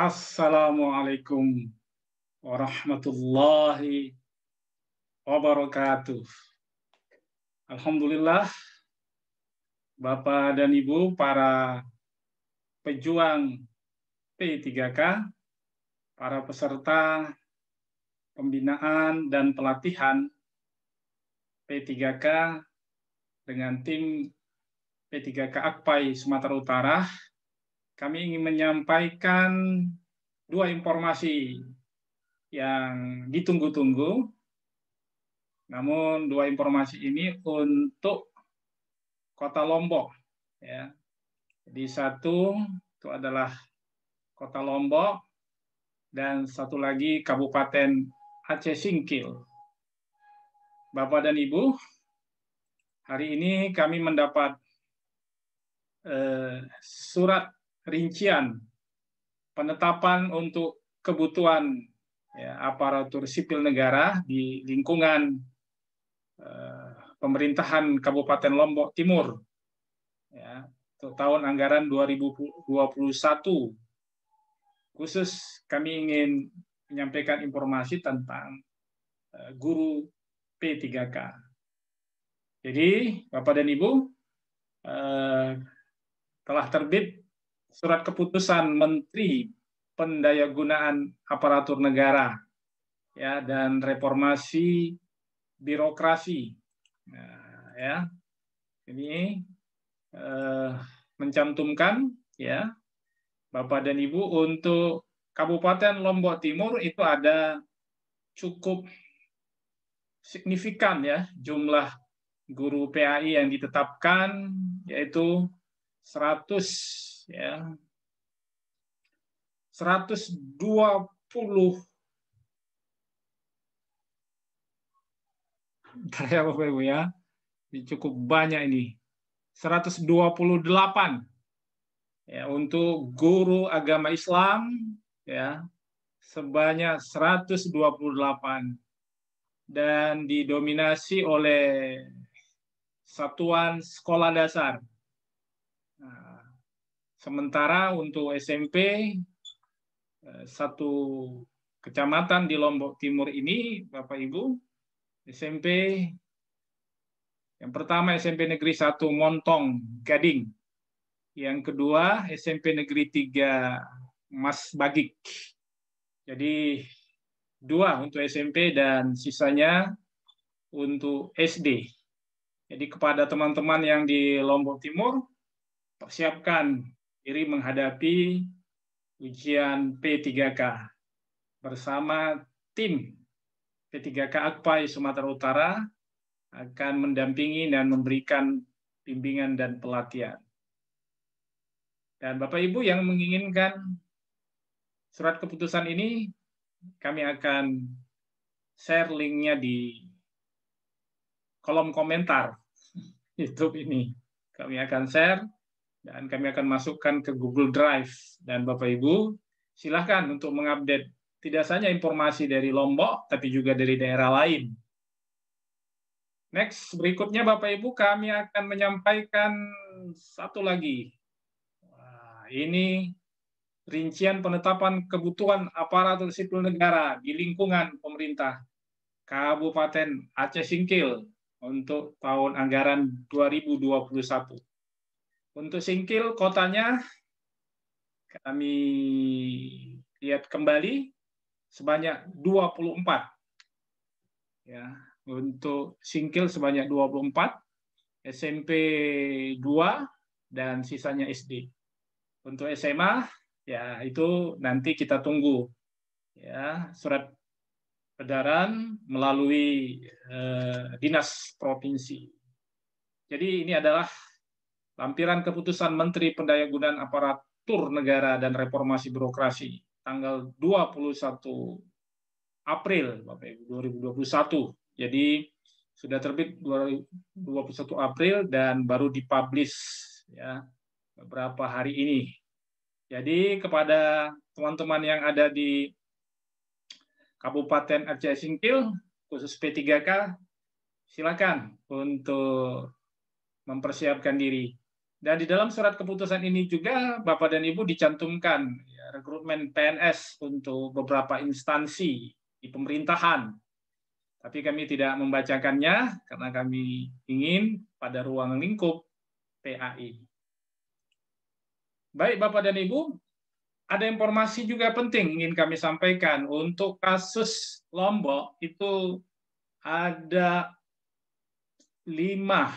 Assalamualaikum warahmatullahi wabarakatuh. Alhamdulillah, Bapak dan Ibu, para pejuang P3K, para peserta pembinaan dan pelatihan P3K dengan tim P3K Akpai Sumatera Utara kami ingin menyampaikan dua informasi yang ditunggu-tunggu. Namun dua informasi ini untuk kota Lombok. Ya. Jadi satu itu adalah kota Lombok dan satu lagi Kabupaten Aceh Singkil. Bapak dan Ibu, hari ini kami mendapat eh, surat rincian penetapan untuk kebutuhan ya, aparatur sipil negara di lingkungan eh, pemerintahan Kabupaten Lombok Timur ya, untuk tahun anggaran 2021. Khusus kami ingin menyampaikan informasi tentang eh, guru P3K. Jadi, Bapak dan Ibu, eh, telah terbit surat keputusan Menteri Pendayagunaan Aparatur Negara ya dan reformasi birokrasi nah, ya ini eh, mencantumkan ya Bapak dan Ibu untuk Kabupaten Lombok Timur itu ada cukup signifikan ya jumlah guru PAI yang ditetapkan yaitu 100 ya 120 Bentar ya Bapak Ibu ya. Ini cukup banyak ini. 128 ya untuk guru agama Islam ya sebanyak 128 dan didominasi oleh satuan sekolah dasar Nah, sementara untuk SMP eh, satu kecamatan di Lombok Timur ini, Bapak Ibu, SMP yang pertama SMP Negeri 1 Montong Gading. Yang kedua SMP Negeri 3 Mas Bagik. Jadi dua untuk SMP dan sisanya untuk SD. Jadi kepada teman-teman yang di Lombok Timur, persiapkan diri menghadapi ujian P3K bersama tim P3K Akpai Sumatera Utara akan mendampingi dan memberikan bimbingan dan pelatihan. Dan Bapak Ibu yang menginginkan surat keputusan ini, kami akan share linknya di kolom komentar YouTube ini. Kami akan share dan kami akan masukkan ke Google Drive dan Bapak Ibu silahkan untuk mengupdate tidak hanya informasi dari Lombok tapi juga dari daerah lain. Next berikutnya Bapak Ibu kami akan menyampaikan satu lagi. ini rincian penetapan kebutuhan aparatur sipil negara di lingkungan pemerintah Kabupaten Aceh Singkil untuk tahun anggaran 2021. Untuk singkil kotanya kami lihat kembali sebanyak 24. Ya, untuk singkil sebanyak 24, SMP 2 dan sisanya SD. Untuk SMA ya itu nanti kita tunggu ya surat edaran melalui eh, dinas provinsi. Jadi ini adalah Lampiran keputusan Menteri Pendayagunaan Aparatur Negara dan Reformasi Birokrasi tanggal 21 April Bapak Ibu 2021. Jadi sudah terbit 21 April dan baru dipublish ya beberapa hari ini. Jadi kepada teman-teman yang ada di Kabupaten Aceh Singkil khusus P3K silakan untuk mempersiapkan diri dan di dalam surat keputusan ini juga Bapak dan Ibu dicantumkan ya, rekrutmen PNS untuk beberapa instansi di pemerintahan. Tapi kami tidak membacakannya karena kami ingin pada ruang lingkup PAI. Baik Bapak dan Ibu, ada informasi juga penting ingin kami sampaikan untuk kasus Lombok itu ada lima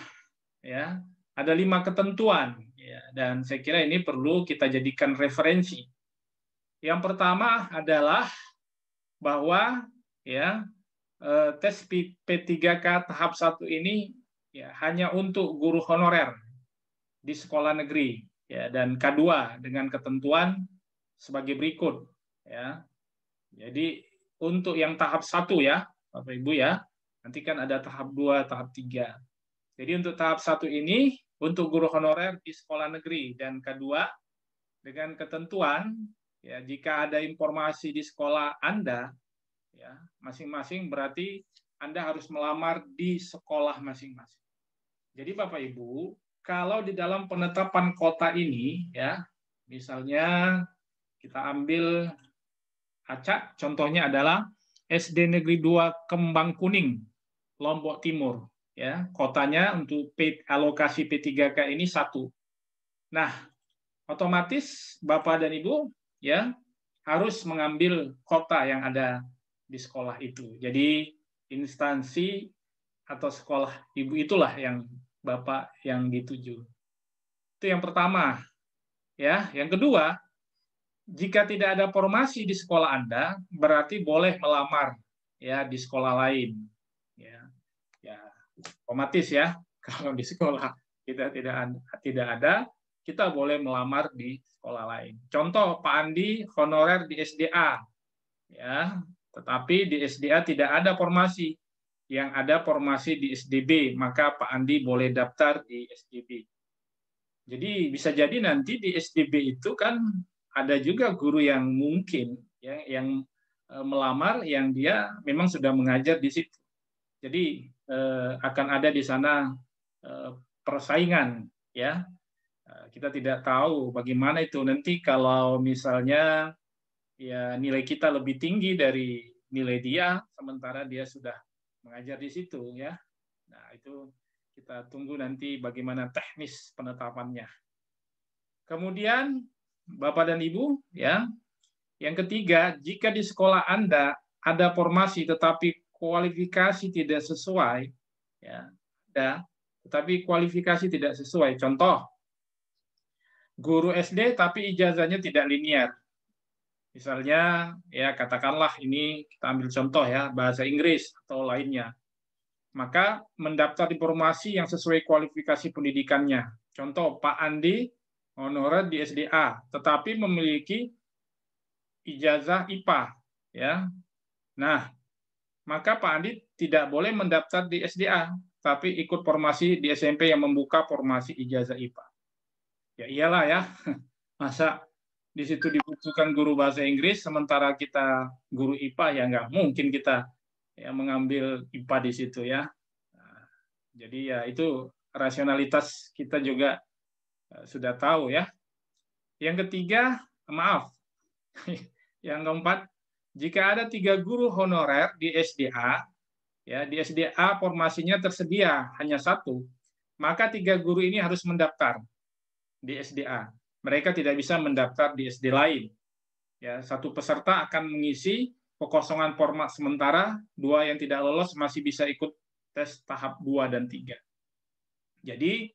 ya ada lima ketentuan ya, dan saya kira ini perlu kita jadikan referensi. Yang pertama adalah bahwa ya eh, tes P3K tahap satu ini ya hanya untuk guru honorer di sekolah negeri ya dan K2 dengan ketentuan sebagai berikut ya. Jadi untuk yang tahap satu ya Bapak Ibu ya, nanti kan ada tahap dua tahap tiga. Jadi untuk tahap satu ini untuk guru honorer di sekolah negeri dan kedua dengan ketentuan ya jika ada informasi di sekolah Anda ya masing-masing berarti Anda harus melamar di sekolah masing-masing. Jadi Bapak Ibu, kalau di dalam penetapan kota ini ya misalnya kita ambil acak contohnya adalah SD Negeri 2 Kembang Kuning Lombok Timur ya kotanya untuk paid alokasi P3K ini satu. Nah, otomatis Bapak dan Ibu ya harus mengambil kota yang ada di sekolah itu. Jadi instansi atau sekolah ibu itulah yang Bapak yang dituju. Itu yang pertama. Ya, yang kedua, jika tidak ada formasi di sekolah Anda, berarti boleh melamar ya di sekolah lain otomatis ya kalau di sekolah kita tidak tidak ada kita boleh melamar di sekolah lain. Contoh Pak Andi honorer di SDA, ya, tetapi di SDA tidak ada formasi, yang ada formasi di SDB, maka Pak Andi boleh daftar di SDB. Jadi bisa jadi nanti di SDB itu kan ada juga guru yang mungkin ya, yang, yang eh, melamar yang dia memang sudah mengajar di situ. Jadi eh, akan ada di sana eh, persaingan ya. Eh, kita tidak tahu bagaimana itu nanti kalau misalnya ya nilai kita lebih tinggi dari nilai dia sementara dia sudah mengajar di situ ya. Nah, itu kita tunggu nanti bagaimana teknis penetapannya. Kemudian Bapak dan Ibu ya, yang ketiga, jika di sekolah Anda ada formasi tetapi kualifikasi tidak sesuai, ya, ada, tetapi kualifikasi tidak sesuai. Contoh, guru SD tapi ijazahnya tidak linier. Misalnya, ya katakanlah ini kita ambil contoh ya, bahasa Inggris atau lainnya. Maka mendaftar informasi yang sesuai kualifikasi pendidikannya. Contoh, Pak Andi honorer di SDA, tetapi memiliki ijazah IPA. Ya, Nah, maka Pak Andi tidak boleh mendaftar di SDA, tapi ikut formasi di SMP yang membuka formasi ijazah IPA. Ya iyalah ya, masa di situ dibutuhkan guru bahasa Inggris, sementara kita guru IPA ya nggak mungkin kita ya mengambil IPA di situ ya. Jadi ya itu rasionalitas kita juga eh, sudah tahu ya. Yang ketiga, maaf. Yang keempat, jika ada tiga guru honorer di SDA, ya di SDA formasinya tersedia hanya satu, maka tiga guru ini harus mendaftar di SDA. Mereka tidak bisa mendaftar di SD lain. Ya, satu peserta akan mengisi kekosongan format sementara, dua yang tidak lolos masih bisa ikut tes tahap dua dan tiga. Jadi,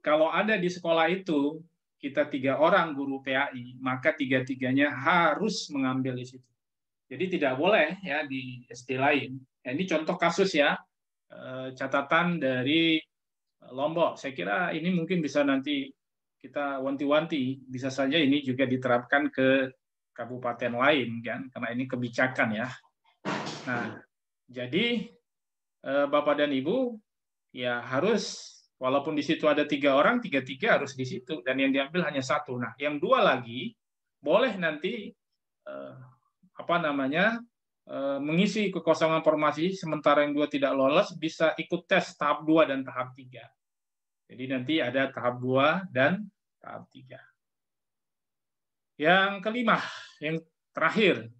kalau ada di sekolah itu, kita tiga orang guru PAI, maka tiga-tiganya harus mengambil di situ. Jadi tidak boleh ya di SD lain. Ya, ini contoh kasus ya eh, catatan dari Lombok. Saya kira ini mungkin bisa nanti kita wanti-wanti bisa saja ini juga diterapkan ke kabupaten lain kan karena ini kebijakan ya. Nah, jadi eh, Bapak dan Ibu ya harus walaupun di situ ada tiga orang, tiga-tiga harus di situ dan yang diambil hanya satu. Nah, yang dua lagi boleh nanti eh, apa namanya eh, mengisi kekosongan formasi sementara yang dua tidak lolos bisa ikut tes tahap 2 dan tahap 3. Jadi nanti ada tahap 2 dan tahap 3. Yang kelima, yang terakhir,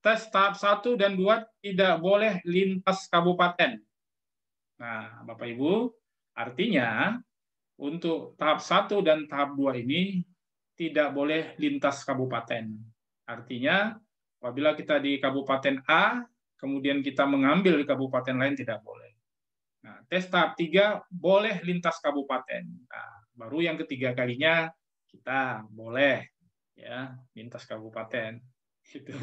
tes tahap 1 dan 2 tidak boleh lintas kabupaten. Nah, Bapak Ibu, artinya untuk tahap 1 dan tahap 2 ini tidak boleh lintas kabupaten. Artinya Apabila kita di kabupaten A, kemudian kita mengambil di kabupaten lain tidak boleh. Nah, tes tahap tiga boleh lintas kabupaten. Nah, baru yang ketiga kalinya kita boleh ya lintas kabupaten. Itu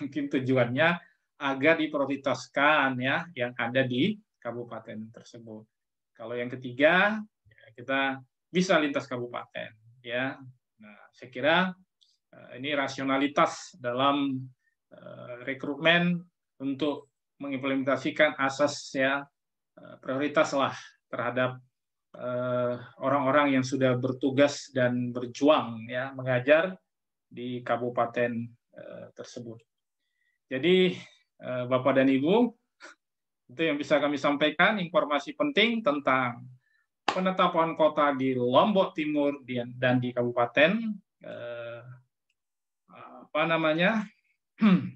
mungkin tujuannya agar diprioritaskan ya yang ada di kabupaten tersebut. Kalau yang ketiga ya, kita bisa lintas kabupaten ya. Nah, saya kira eh, ini rasionalitas dalam Eh, rekrutmen untuk mengimplementasikan asas ya eh, prioritaslah terhadap eh, orang-orang yang sudah bertugas dan berjuang ya mengajar di kabupaten tersebut. Jadi Bapak dan Ibu, itu yang bisa kami sampaikan informasi penting tentang penetapan kota di Lombok Timur dan di kabupaten apa namanya Hmm.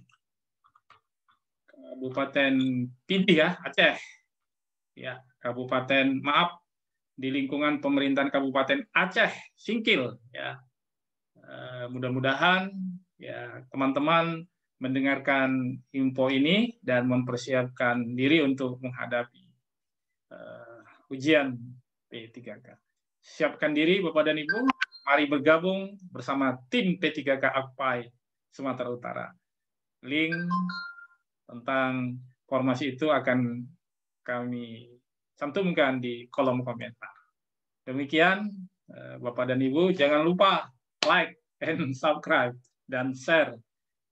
Kabupaten Pidi ya, Aceh. Ya, Kabupaten maaf di lingkungan pemerintahan Kabupaten Aceh Singkil ya. Eh, mudah-mudahan ya teman-teman mendengarkan info ini dan mempersiapkan diri untuk menghadapi uh, ujian P3K. Siapkan diri Bapak dan Ibu, mari bergabung bersama tim P3K Akpai Sumatera Utara link tentang formasi itu akan kami cantumkan di kolom komentar. Demikian, eh, Bapak dan Ibu, jangan lupa like and subscribe dan share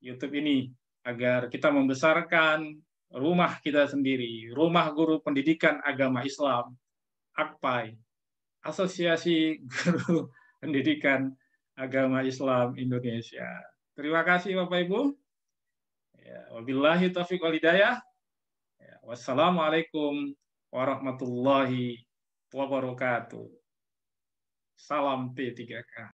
YouTube ini agar kita membesarkan rumah kita sendiri, rumah guru pendidikan agama Islam, AKPAI, Asosiasi Guru Pendidikan Agama Islam Indonesia. Terima kasih Bapak Ibu. Ya, wabillahi taufiq wal hidayah. Ya, wassalamualaikum warahmatullahi wabarakatuh. Salam P3K.